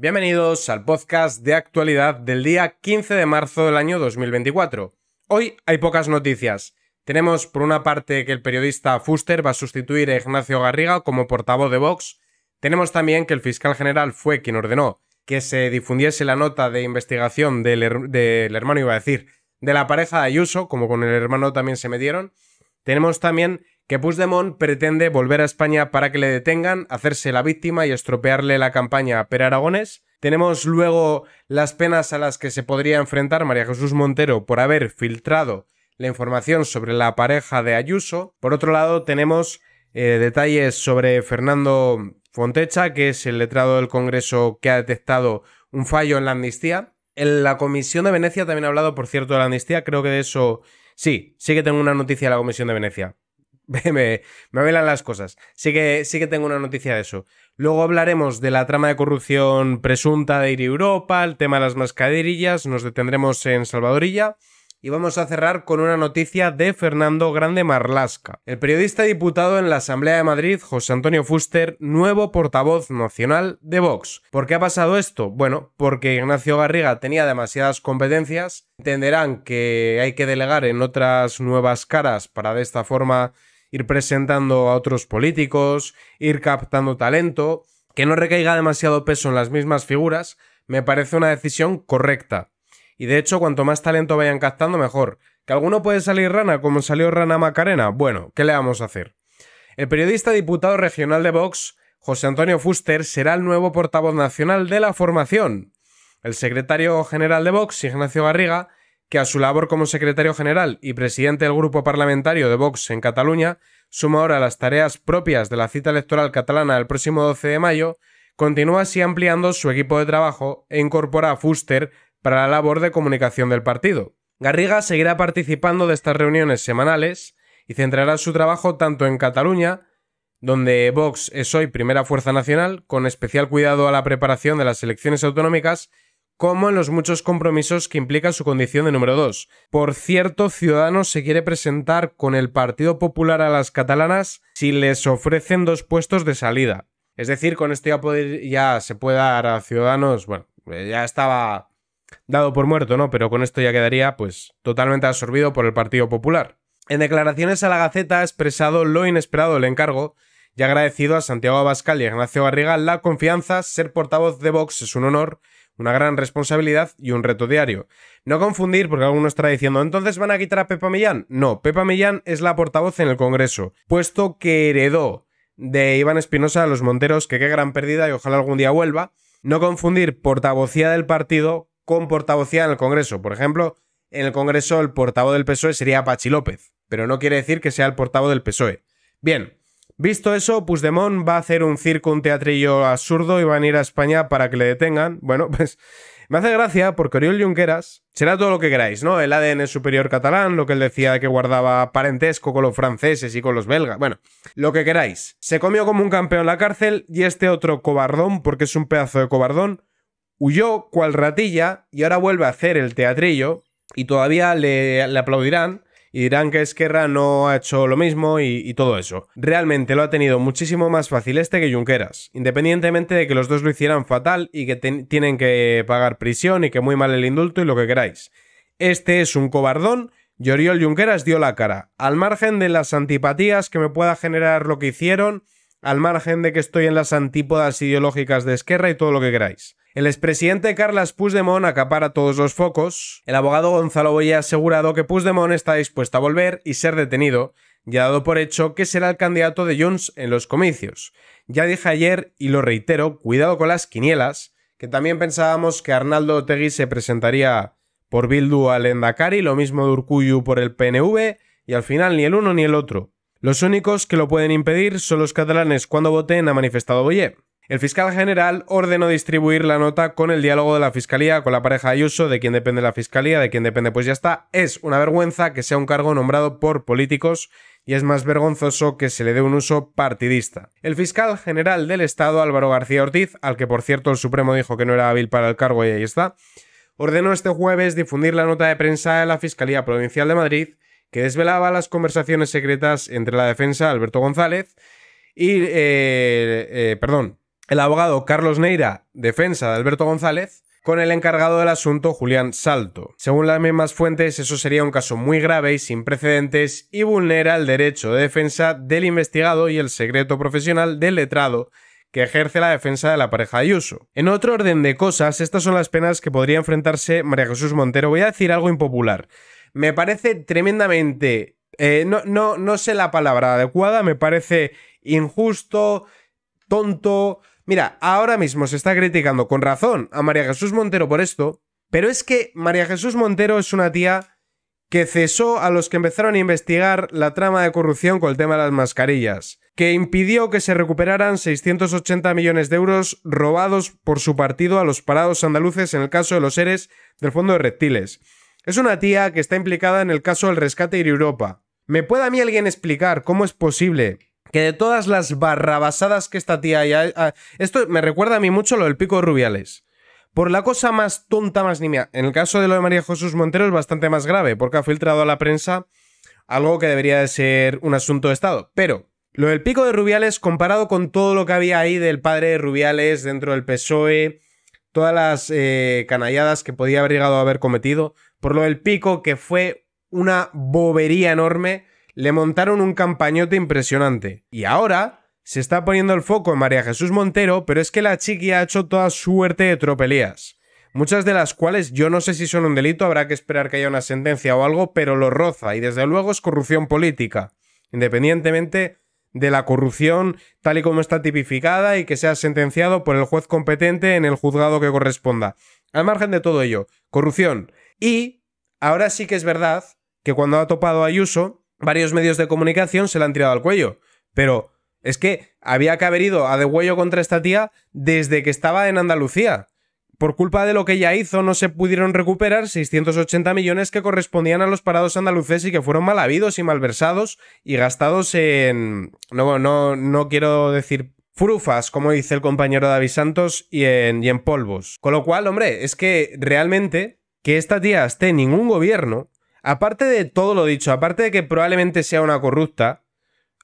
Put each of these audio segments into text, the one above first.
Bienvenidos al podcast de actualidad del día 15 de marzo del año 2024. Hoy hay pocas noticias. Tenemos por una parte que el periodista Fuster va a sustituir a Ignacio Garriga como portavoz de Vox. Tenemos también que el fiscal general fue quien ordenó que se difundiese la nota de investigación del, hermano, iba a decir, de la pareja de Ayuso, como con el hermano también se metieron. Tenemos también que Puigdemont pretende volver a España para que le detengan, hacerse la víctima y estropearle la campaña a Per Aragones. Tenemos luego las penas a las que se podría enfrentar María Jesús Montero por haber filtrado la información sobre la pareja de Ayuso. Por otro lado, tenemos eh, detalles sobre Fernando Fontecha, que es el letrado del Congreso que ha detectado un fallo en la amnistía. En la Comisión de Venecia también ha hablado, por cierto, de la amnistía. Creo que de eso sí, sí que tengo una noticia de la Comisión de Venecia. me, me velan las cosas. Sí que, sí que tengo una noticia de eso. Luego hablaremos de la trama de corrupción presunta de ir Europa, el tema de las mascaderillas, nos detendremos en Salvadorilla. Y vamos a cerrar con una noticia de Fernando Grande Marlasca. El periodista diputado en la Asamblea de Madrid, José Antonio Fuster, nuevo portavoz nacional de Vox. ¿Por qué ha pasado esto? Bueno, porque Ignacio Garriga tenía demasiadas competencias. Entenderán que hay que delegar en otras nuevas caras para de esta forma ir presentando a otros políticos, ir captando talento, que no recaiga demasiado peso en las mismas figuras, me parece una decisión correcta. Y de hecho, cuanto más talento vayan captando, mejor. ¿Que alguno puede salir rana como salió Rana Macarena? Bueno, ¿qué le vamos a hacer? El periodista diputado regional de Vox, José Antonio Fuster, será el nuevo portavoz nacional de la formación. El secretario general de Vox, Ignacio Garriga, que a su labor como secretario general y presidente del grupo parlamentario de Vox en Cataluña, suma ahora las tareas propias de la cita electoral catalana del próximo 12 de mayo, continúa así ampliando su equipo de trabajo e incorpora a Fuster para la labor de comunicación del partido. Garriga seguirá participando de estas reuniones semanales y centrará su trabajo tanto en Cataluña, donde Vox es hoy primera fuerza nacional, con especial cuidado a la preparación de las elecciones autonómicas, como en los muchos compromisos que implica su condición de número 2. Por cierto, Ciudadanos se quiere presentar con el Partido Popular a las catalanas si les ofrecen dos puestos de salida. Es decir, con esto ya, se puede dar a Ciudadanos, bueno, eh, ya estaba dado por muerto, ¿no? Pero con esto ya quedaría, pues, totalmente absorbido por el Partido Popular. En declaraciones a la Gaceta ha expresado lo inesperado del encargo ya agradecido a Santiago Abascal y a Ignacio Garrigal la confianza. Ser portavoz de Vox es un honor, una gran responsabilidad y un reto diario. No confundir, porque algunos estará diciendo, entonces van a quitar a Pepa Millán. No, Pepa Millán es la portavoz en el Congreso, puesto que heredó de Iván Espinosa a los Monteros, que qué gran pérdida y ojalá algún día vuelva. No confundir portavocía del partido con portavocía en el Congreso. Por ejemplo, en el Congreso el portavoz del PSOE sería Pachi López, pero no quiere decir que sea el portavoz del PSOE. Bien, Visto eso, Puigdemont va a hacer un circo, un teatrillo absurdo y van a ir a España para que le detengan. Bueno, pues me hace gracia porque Oriol Junqueras será todo lo que queráis, ¿no? El ADN superior catalán, lo que él decía que guardaba parentesco con los franceses y con los belgas, bueno, lo que queráis. Se comió como un campeón la cárcel y este otro cobardón, porque es un pedazo de cobardón, huyó cual ratilla y ahora vuelve a hacer el teatrillo y todavía le aplaudirán y dirán que Esquerra no ha hecho lo mismo y, todo eso. Realmente lo ha tenido muchísimo más fácil este que Junqueras, independientemente de que los dos lo hicieran fatal y que tienen que pagar prisión y que muy mal el indulto y lo que queráis. Este es un cobardón y Oriol Junqueras dio la cara, al margen de las antipatías que me pueda generar lo que hicieron al margen de que estoy en las antípodas ideológicas de Esquerra y todo lo que queráis. El expresidente Carles Puigdemont acapara todos los focos. El abogado Gonzalo Boya ha asegurado que Puigdemont está dispuesto a volver y ser detenido, ya dado por hecho que será el candidato de Junts en los comicios. Ya dije ayer, y lo reitero, cuidado con las quinielas, que también pensábamos que Arnaldo Otegui se presentaría por Bildu al Endacari, lo mismo de por el PNV, y al final ni el uno ni el otro. Los únicos que lo pueden impedir son los catalanes cuando voten, ha manifestado Boyer. El fiscal general ordenó distribuir la nota con el diálogo de la fiscalía con la pareja uso de quien depende la fiscalía, de quien depende pues ya está. Es una vergüenza que sea un cargo nombrado por políticos y es más vergonzoso que se le dé un uso partidista. El fiscal general del Estado, Álvaro García Ortiz, al que por cierto el Supremo dijo que no era hábil para el cargo y ahí está, ordenó este jueves difundir la nota de prensa de la Fiscalía Provincial de Madrid que desvelaba las conversaciones secretas entre la defensa Alberto González y, eh, eh, perdón, el abogado Carlos Neira, defensa de Alberto González, con el encargado del asunto Julián Salto. Según las mismas fuentes, eso sería un caso muy grave y sin precedentes y vulnera el derecho de defensa del investigado y el secreto profesional del letrado que ejerce la defensa de la pareja Ayuso. En otro orden de cosas, estas son las penas que podría enfrentarse María Jesús Montero. Voy a decir algo impopular. Me parece tremendamente. Eh, no, no, no sé la palabra adecuada, me parece injusto, tonto. Mira, ahora mismo se está criticando con razón a María Jesús Montero por esto, pero es que María Jesús Montero es una tía que cesó a los que empezaron a investigar la trama de corrupción con el tema de las mascarillas, que impidió que se recuperaran 680 millones de euros robados por su partido a los parados andaluces en el caso de los seres del Fondo de Reptiles es una tía que está implicada en el caso del rescate de Europa. ¿Me puede a mí alguien explicar cómo es posible que de todas las barrabasadas que esta tía haya... Esto me recuerda a mí mucho lo del pico de Rubiales. Por la cosa más tonta, más nimia. En el caso de lo de María Jesús Montero es bastante más grave, porque ha filtrado a la prensa algo que debería de ser un asunto de Estado. Pero lo del pico de Rubiales, comparado con todo lo que había ahí del padre de Rubiales dentro del PSOE, todas las eh, canalladas que podía haber llegado a haber cometido, por lo del pico, que fue una bobería enorme, le montaron un campañote impresionante. Y ahora se está poniendo el foco en María Jesús Montero, pero es que la chiqui ha hecho toda suerte de tropelías. Muchas de las cuales yo no sé si son un delito, habrá que esperar que haya una sentencia o algo, pero lo roza y desde luego es corrupción política, independientemente de la corrupción tal y como está tipificada y que sea sentenciado por el juez competente en el juzgado que corresponda. Al margen de todo ello, corrupción, y ahora sí que es verdad que cuando ha topado Ayuso, varios medios de comunicación se la han tirado al cuello. Pero es que había que haber ido a degüello contra esta tía desde que estaba en Andalucía. Por culpa de lo que ella hizo, no se pudieron recuperar 680 millones que correspondían a los parados andaluces y que fueron mal habidos y malversados y gastados en. No, no, no quiero decir frufas como dice el compañero David Santos, y en, y en polvos. Con lo cual, hombre, es que realmente que esta tía esté en ningún gobierno, aparte de todo lo dicho, aparte de que probablemente sea una corrupta,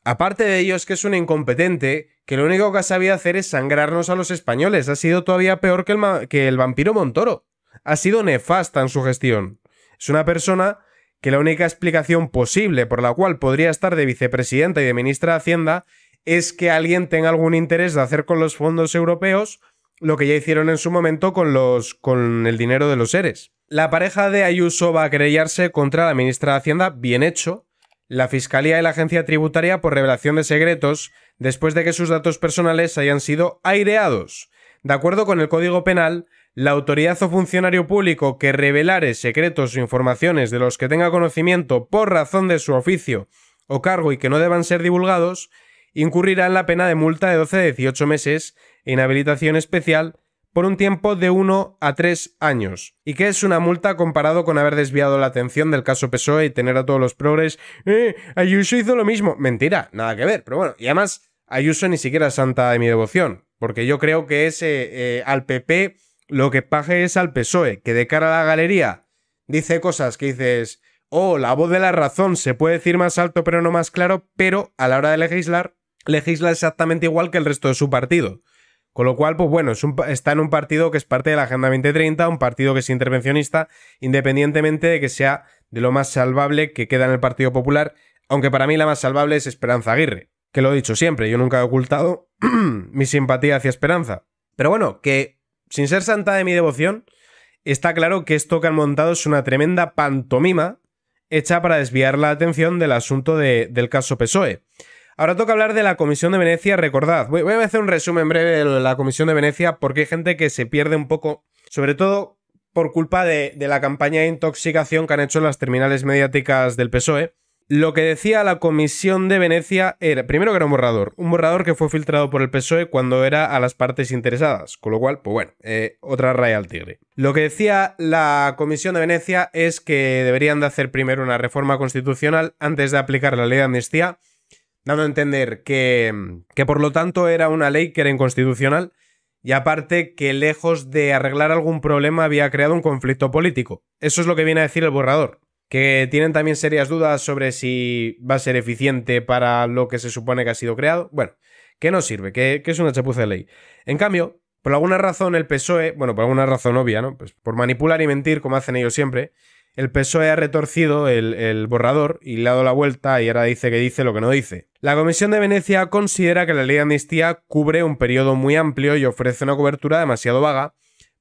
aparte de ello que es una incompetente, que lo único que ha sabido hacer es sangrarnos a los españoles. Ha sido todavía peor que el, que el vampiro Montoro. Ha sido nefasta en su gestión. Es una persona que la única explicación posible por la cual podría estar de vicepresidenta y de ministra de Hacienda es que alguien tenga algún interés de hacer con los fondos europeos lo que ya hicieron en su momento con, los, con el dinero de los seres. La pareja de Ayuso va a querellarse contra la ministra de Hacienda, bien hecho, la Fiscalía y la Agencia Tributaria por revelación de secretos después de que sus datos personales hayan sido aireados. De acuerdo con el Código Penal, la autoridad o funcionario público que revelare secretos o informaciones de los que tenga conocimiento por razón de su oficio o cargo y que no deban ser divulgados, incurrirá en la pena de multa de 12 a 18 meses en habilitación especial por un tiempo de 1 a 3 años. ¿Y qué es una multa comparado con haber desviado la atención del caso PSOE y tener a todos los progres? Eh, Ayuso hizo lo mismo. Mentira, nada que ver, pero bueno. Y además, Ayuso ni siquiera es santa de mi devoción, porque yo creo que ese eh, al PP lo que paje es al PSOE, que de cara a la galería dice cosas que dices, oh, la voz de la razón se puede decir más alto pero no más claro, pero a la hora de legislar, legisla exactamente igual que el resto de su partido. Con lo cual, pues bueno, está en un partido que es parte de la Agenda 2030, un partido que es intervencionista, independientemente de que sea de lo más salvable que queda en el Partido Popular, aunque para mí la más salvable es Esperanza Aguirre, que lo he dicho siempre, yo nunca he ocultado mi simpatía hacia Esperanza. Pero bueno, que sin ser santa de mi devoción, está claro que esto que han montado es una tremenda pantomima hecha para desviar la atención del asunto del caso PSOE. Ahora toca hablar de la Comisión de Venecia. Recordad, voy, a hacer un resumen breve de la Comisión de Venecia porque hay gente que se pierde un poco, sobre todo por culpa de, la campaña de intoxicación que han hecho las terminales mediáticas del PSOE. Lo que decía la Comisión de Venecia era, primero que era un borrador, un borrador que fue filtrado por el PSOE cuando era a las partes interesadas, con lo cual, pues bueno, eh, otra raya al tigre. Lo que decía la Comisión de Venecia es que deberían de hacer primero una reforma constitucional antes de aplicar la ley de amnistía dando a entender que, que por lo tanto era una ley que era inconstitucional y aparte que lejos de arreglar algún problema había creado un conflicto político. Eso es lo que viene a decir el borrador, que tienen también serias dudas sobre si va a ser eficiente para lo que se supone que ha sido creado. Bueno, que no sirve, que, es una chapuza de ley. En cambio, por alguna razón el PSOE, bueno, por alguna razón obvia, ¿no? Pues por manipular y mentir, como hacen ellos siempre, el PSOE ha retorcido el, borrador y le ha dado la vuelta y ahora dice que dice lo que no dice. La Comisión de Venecia considera que la ley de amnistía cubre un periodo muy amplio y ofrece una cobertura demasiado vaga,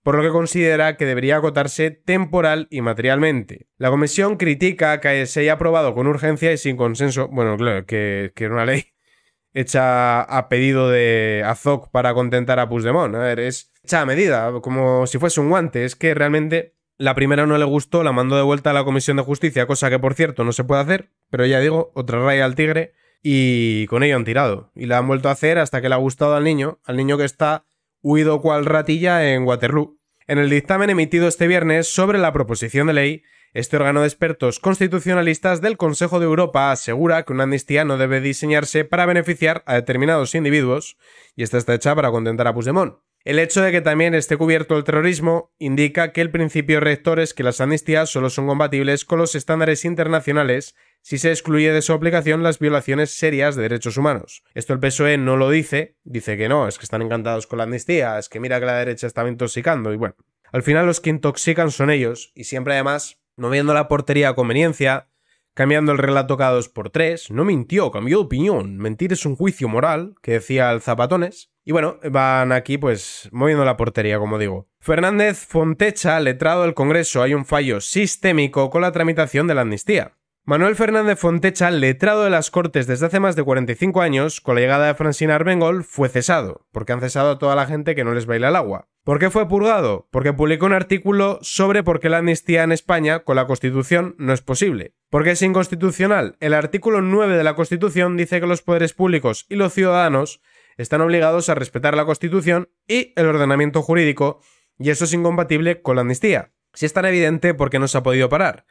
por lo que considera que debería acotarse temporal y materialmente. La Comisión critica que se haya aprobado con urgencia y sin consenso, bueno, claro, que, era una ley hecha a pedido de Azok para contentar a Puigdemont. A ver, es hecha a medida, como si fuese un guante. Es que realmente la primera no le gustó, la mandó de vuelta a la Comisión de Justicia, cosa que por cierto no se puede hacer, pero ya digo, otra raya al tigre y con ello han tirado. Y la han vuelto a hacer hasta que le ha gustado al niño, al niño que está huido cual ratilla en Waterloo. En el dictamen emitido este viernes sobre la proposición de ley, este órgano de expertos constitucionalistas del Consejo de Europa asegura que una amnistía no debe diseñarse para beneficiar a determinados individuos, y esta está hecha para contentar a Puigdemont. El hecho de que también esté cubierto el terrorismo indica que el principio rector es que las amnistías solo son compatibles con los estándares internacionales si se excluye de su aplicación las violaciones serias de derechos humanos. Esto el PSOE no lo dice, dice que no, es que están encantados con la amnistía, es que mira que la derecha estaba intoxicando y bueno. Al final los que intoxican son ellos, y siempre además, no viendo la portería a conveniencia, Cambiando el relato cada dos por tres, no mintió, cambió de opinión. Mentir es un juicio moral, que decía el Zapatones. Y bueno, van aquí pues moviendo la portería, como digo. Fernández Fontecha, letrado del Congreso, hay un fallo sistémico con la tramitación de la amnistía. Manuel Fernández Fontecha, letrado de las Cortes desde hace más de 45 años, con la llegada de Francina Arbengol, fue cesado, porque han cesado a toda la gente que no les baila el agua. ¿Por qué fue purgado? Porque publicó un artículo sobre por qué la amnistía en España con la Constitución no es posible. Porque es inconstitucional. El artículo 9 de la Constitución dice que los poderes públicos y los ciudadanos están obligados a respetar la Constitución y el ordenamiento jurídico, y eso es incompatible con la amnistía. Si es tan evidente, ¿por qué no se ha podido parar?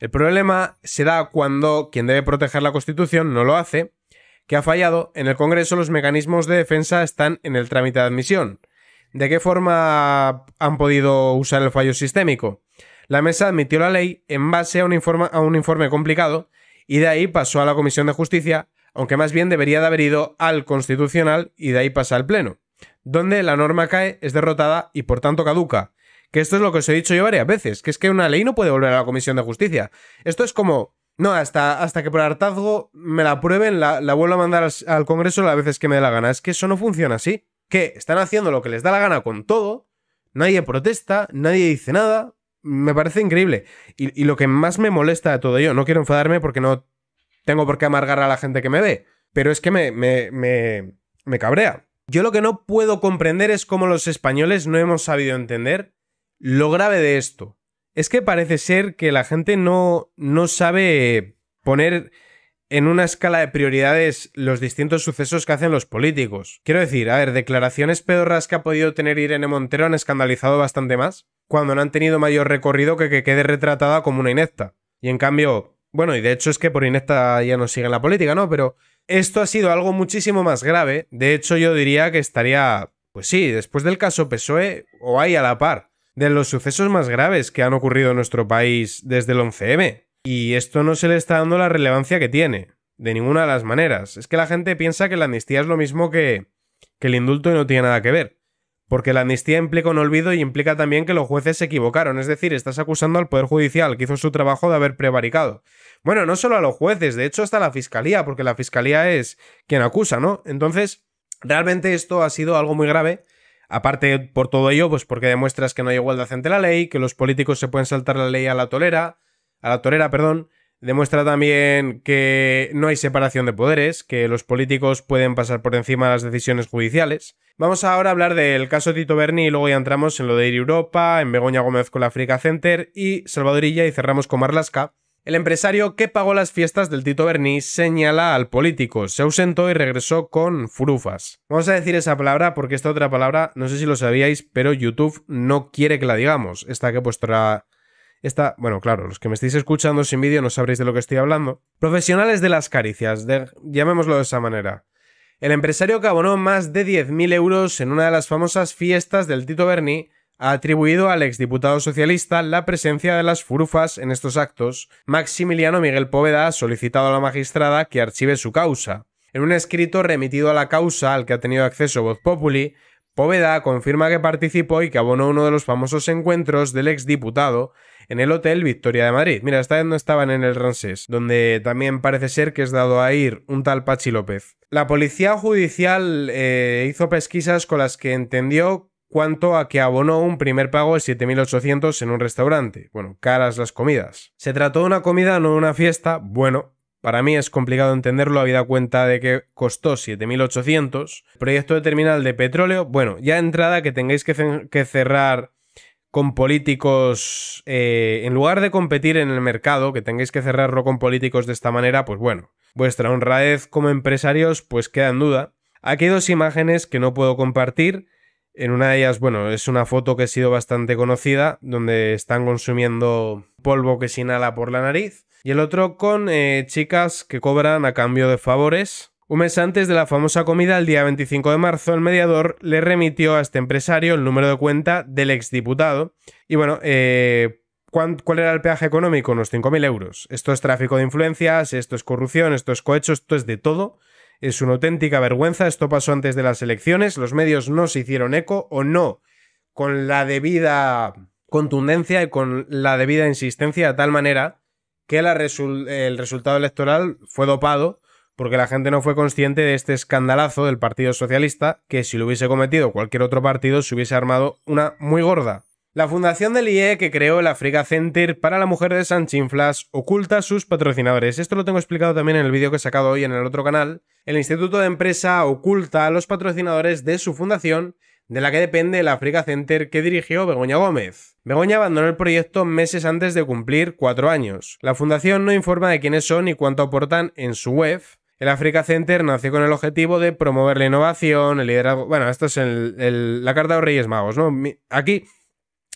El problema se da cuando quien debe proteger la Constitución no lo hace, que ha fallado, en el Congreso los mecanismos de defensa están en el trámite de admisión. ¿De qué forma han podido usar el fallo sistémico? La mesa admitió la ley en base a un, informe, complicado y de ahí pasó a la Comisión de Justicia, aunque más bien debería de haber ido al Constitucional y de ahí pasa al Pleno, donde la norma cae, es derrotada y por tanto caduca. Que esto es lo que os he dicho yo varias veces, que es que una ley no puede volver a la Comisión de Justicia. Esto es como, no, hasta, hasta que por hartazgo me la aprueben, la, vuelvo a mandar al Congreso las veces que me dé la gana. Es que eso no funciona así que están haciendo lo que les da la gana con todo, nadie protesta, nadie dice nada, me parece increíble. Y, lo que más me molesta de todo ello, no quiero enfadarme porque no tengo por qué amargar a la gente que me ve, pero es que me, me, me, me cabrea. Yo lo que no puedo comprender es cómo los españoles no hemos sabido entender lo grave de esto. Es que parece ser que la gente no, no sabe poner en una escala de prioridades los distintos sucesos que hacen los políticos. Quiero decir, a ver, declaraciones pedorras que ha podido tener Irene Montero han escandalizado bastante más, cuando no han tenido mayor recorrido que que quede retratada como una inecta. Y en cambio, bueno, y de hecho es que por inecta ya no sigue en la política, ¿no? Pero esto ha sido algo muchísimo más grave. De hecho, yo diría que estaría, pues sí, después del caso PSOE o ahí a la par de los sucesos más graves que han ocurrido en nuestro país desde el 11M. Y esto no se le está dando la relevancia que tiene, de ninguna de las maneras. Es que la gente piensa que la amnistía es lo mismo que, el indulto y no tiene nada que ver. Porque la amnistía implica un olvido y implica también que los jueces se equivocaron, es decir, estás acusando al Poder Judicial, que hizo su trabajo de haber prevaricado. Bueno, no solo a los jueces, de hecho hasta la Fiscalía, porque la Fiscalía es quien acusa, ¿no? Entonces, realmente esto ha sido algo muy grave, aparte por todo ello, pues porque demuestras que no hay igualdad ante la ley, que los políticos se pueden saltar la ley a la tolera, a la torera, perdón, Demuestra también que no hay separación de poderes, que los políticos pueden pasar por encima de las decisiones judiciales. Vamos ahora a hablar del caso Tito Berni y luego ya entramos en lo de Ir Europa, en Begoña Gómez con la Africa Center y Salvadorilla y cerramos con Marlaska. El empresario que pagó las fiestas del Tito Berni señala al político, se ausentó y regresó con furufas. Vamos a decir esa palabra porque esta otra palabra, no sé si lo sabíais, pero YouTube no quiere que la digamos, esta que vuestra. Esta, bueno, claro, los que me estáis escuchando sin vídeo no sabréis de lo que estoy hablando. Profesionales de las caricias, llamémoslo de esa manera. El empresario que abonó más de 10.000 euros en una de las famosas fiestas del Tito Berni ha atribuido al exdiputado socialista la presencia de las furufas en estos actos. Maximiliano Miguel Poveda ha solicitado a la magistrada que archive su causa. En un escrito remitido a la causa al que ha tenido acceso Voz Populi, Poveda confirma que participó y que abonó uno de los famosos encuentros del exdiputado en el Hotel Victoria de Madrid. Mira, esta vez no estaban en el Ransés, donde también parece ser que es dado a ir un tal Pachi López. La policía judicial eh, hizo pesquisas con las que entendió cuanto a que abonó un primer pago de 7.800 en un restaurante. Bueno, caras las comidas. Se trató de una comida, no de una fiesta. Bueno, para mí es complicado entenderlo habida cuenta de que costó 7.800. Proyecto de terminal de petróleo. Bueno, ya entrada que tengáis que, que cerrar con políticos, eh, en lugar de competir en el mercado, que tengáis que cerrarlo con políticos de esta manera, pues bueno, vuestra honradez como empresarios pues queda en duda. Aquí hay dos imágenes que no puedo compartir. En una de ellas, bueno, es una foto que ha sido bastante conocida, donde están consumiendo polvo que se inhala por la nariz. Y el otro con eh, chicas que cobran a cambio de favores. Un mes antes de la famosa comida, el día 25 de marzo, el mediador le remitió a este empresario el número de cuenta del exdiputado. Y bueno, eh, ¿cuál era el peaje económico? Unos 5.000 euros. Esto es tráfico de influencias, esto es corrupción, esto es cohecho, esto es de todo. Es una auténtica vergüenza. Esto pasó antes de las elecciones. Los medios no se hicieron eco o no con la debida contundencia y con la debida insistencia de tal manera que el resultado electoral fue dopado porque la gente no fue consciente de este escandalazo del Partido Socialista que si lo hubiese cometido cualquier otro partido se hubiese armado una muy gorda. La fundación del IE que creó el Africa Center para la mujer de Sanchinflas oculta a sus patrocinadores. Esto lo tengo explicado también en el vídeo que he sacado hoy en el otro canal. El Instituto de Empresa oculta a los patrocinadores de su fundación de la que depende el Africa Center que dirigió Begoña Gómez. Begoña abandonó el proyecto meses antes de cumplir cuatro años. La fundación no informa de quiénes son y cuánto aportan en su web, el Africa Center nació con el objetivo de promover la innovación, el liderazgo. Bueno, esto es la carta de los Reyes Magos, ¿no? Aquí,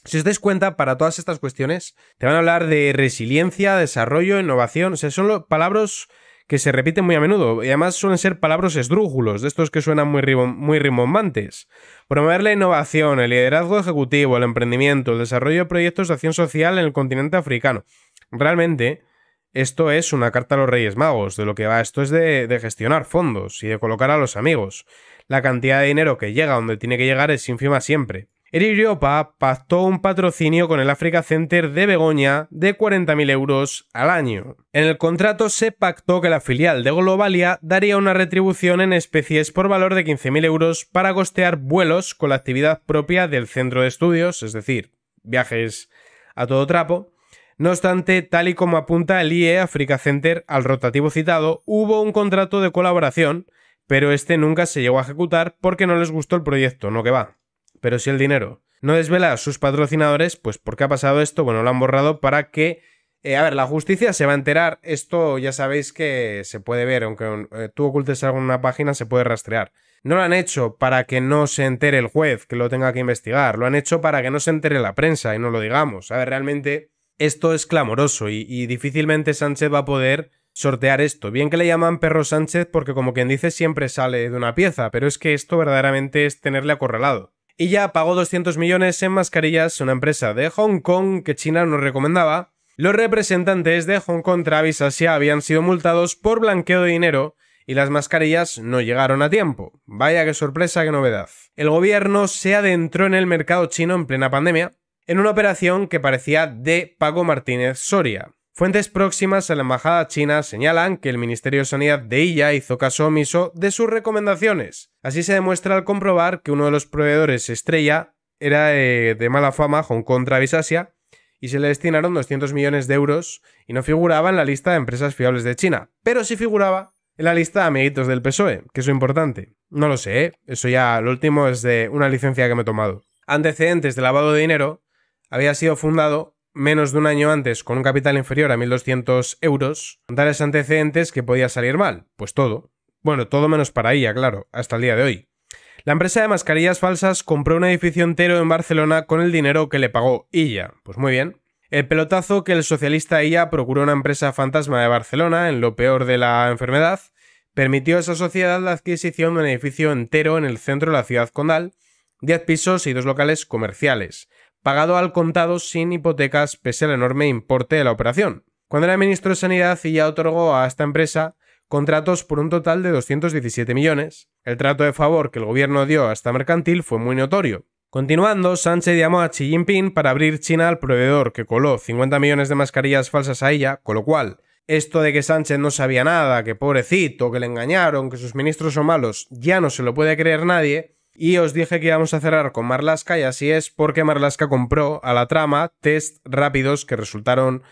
si os dais cuenta, para todas estas cuestiones, te van a hablar de resiliencia, desarrollo, innovación. O sea, son palabras que se repiten muy a menudo y además suelen ser palabras esdrújulos, de estos que suenan muy, muy rimbombantes. Promover la innovación, el liderazgo ejecutivo, el emprendimiento, el desarrollo de proyectos de acción social en el continente africano. Realmente, esto es una carta a los Reyes Magos, de lo que va esto es de, gestionar fondos y de colocar a los amigos. La cantidad de dinero que llega donde tiene que llegar es ínfima siempre. Eriopa pactó un patrocinio con el Africa Center de Begoña de 40.000 euros al año. En el contrato se pactó que la filial de Globalia daría una retribución en especies por valor de 15.000 euros para costear vuelos con la actividad propia del centro de estudios, es decir, viajes a todo trapo, no obstante, tal y como apunta el IE Africa Center al rotativo citado, hubo un contrato de colaboración, pero este nunca se llegó a ejecutar porque no les gustó el proyecto, no que va. Pero sí el dinero. No desvela a sus patrocinadores, pues ¿por qué ha pasado esto? Bueno, lo han borrado para que eh, a ver, la justicia se va a enterar. Esto ya sabéis que se puede ver, aunque eh, tú ocultes alguna página, se puede rastrear. No lo han hecho para que no se entere el juez, que lo tenga que investigar. Lo han hecho para que no se entere la prensa y no lo digamos. A ver, realmente esto es clamoroso y, difícilmente Sánchez va a poder sortear esto. Bien que le llaman perro Sánchez porque como quien dice siempre sale de una pieza, pero es que esto verdaderamente es tenerle acorralado. Y ya pagó 200 millones en mascarillas una empresa de Hong Kong que China nos recomendaba. Los representantes de Hong Kong Travis Asia habían sido multados por blanqueo de dinero y las mascarillas no llegaron a tiempo. Vaya que sorpresa, qué novedad. El gobierno se adentró en el mercado chino en plena pandemia en una operación que parecía de pago Martínez Soria. Fuentes próximas a la embajada china señalan que el Ministerio de Sanidad de ella hizo caso omiso de sus recomendaciones. Así se demuestra al comprobar que uno de los proveedores estrella era eh, de mala fama Hong Kong y se le destinaron 200 millones de euros y no figuraba en la lista de empresas fiables de China, pero sí figuraba en la lista de amiguitos del PSOE, que es importante. No lo sé, ¿eh? eso ya lo último es de una licencia que me he tomado. Antecedentes de lavado de dinero había sido fundado menos de un año antes con un capital inferior a 1.200 euros, tales antecedentes que podía salir mal, pues todo. Bueno, todo menos para ella, claro, hasta el día de hoy. La empresa de mascarillas falsas compró un edificio entero en Barcelona con el dinero que le pagó ella, Pues muy bien. El pelotazo que el socialista ella procuró una empresa fantasma de Barcelona en lo peor de la enfermedad permitió a esa sociedad la adquisición de un edificio entero en el centro de la ciudad condal, 10 pisos y dos locales comerciales, pagado al contado sin hipotecas pese al enorme importe de la operación. Cuando era ministro de Sanidad, ya otorgó a esta empresa contratos por un total de 217 millones. El trato de favor que el gobierno dio a esta mercantil fue muy notorio. Continuando, Sánchez llamó a Xi Jinping para abrir China al proveedor que coló 50 millones de mascarillas falsas a ella, con lo cual, esto de que Sánchez no sabía nada, que pobrecito, que le engañaron, que sus ministros son malos, ya no se lo puede creer nadie, y os dije que íbamos a cerrar con Marlaska y así es porque Marlaska compró a la trama test rápidos que resultaron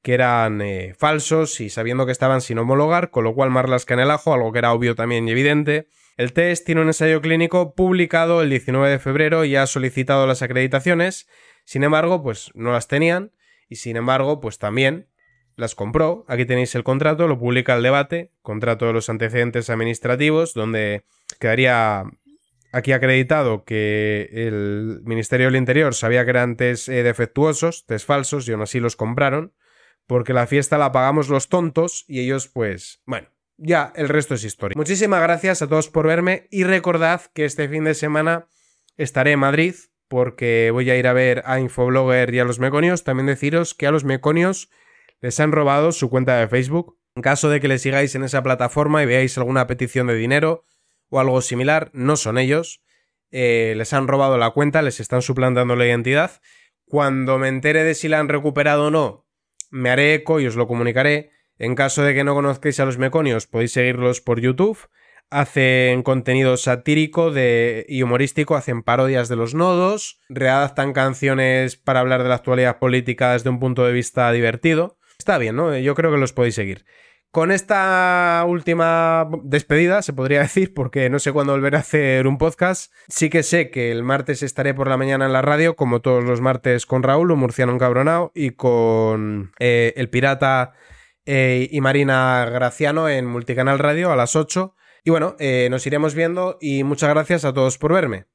que eran eh, falsos y sabiendo que estaban sin homologar, con lo cual Marlaska en el ajo, algo que era obvio también y evidente. El test tiene un ensayo clínico publicado el 19 de febrero y ha solicitado las acreditaciones, sin embargo, pues no las tenían y sin embargo, pues también las compró. Aquí tenéis el contrato, lo publica el debate, contrato de los antecedentes administrativos, donde quedaría aquí acreditado que el Ministerio del Interior sabía que eran test eh, defectuosos, test falsos, y aún así los compraron, porque la fiesta la pagamos los tontos y ellos pues, bueno, ya el resto es historia. Muchísimas gracias a todos por verme y recordad que este fin de semana estaré en Madrid porque voy a ir a ver a Infoblogger y a los Meconios. También deciros que a los Meconios les han robado su cuenta de Facebook. En caso de que le sigáis en esa plataforma y veáis alguna petición de dinero, o algo similar, no son ellos. Eh, les han robado la cuenta, les están suplantando la identidad. Cuando me entere de si la han recuperado o no, me haré eco y os lo comunicaré. En caso de que no conozcáis a los meconios, podéis seguirlos por YouTube. Hacen contenido satírico y humorístico, hacen parodias de los nodos, readaptan canciones para hablar de la actualidad política desde un punto de vista divertido. Está bien, ¿no? Yo creo que los podéis seguir. Con esta última despedida, se podría decir, porque no sé cuándo volveré a hacer un podcast, sí que sé que el martes estaré por la mañana en la radio, como todos los martes, con Raúl, un murciano encabronado, y con eh, el pirata eh, y Marina Graciano en Multicanal Radio a las 8. Y bueno, eh, nos iremos viendo y muchas gracias a todos por verme.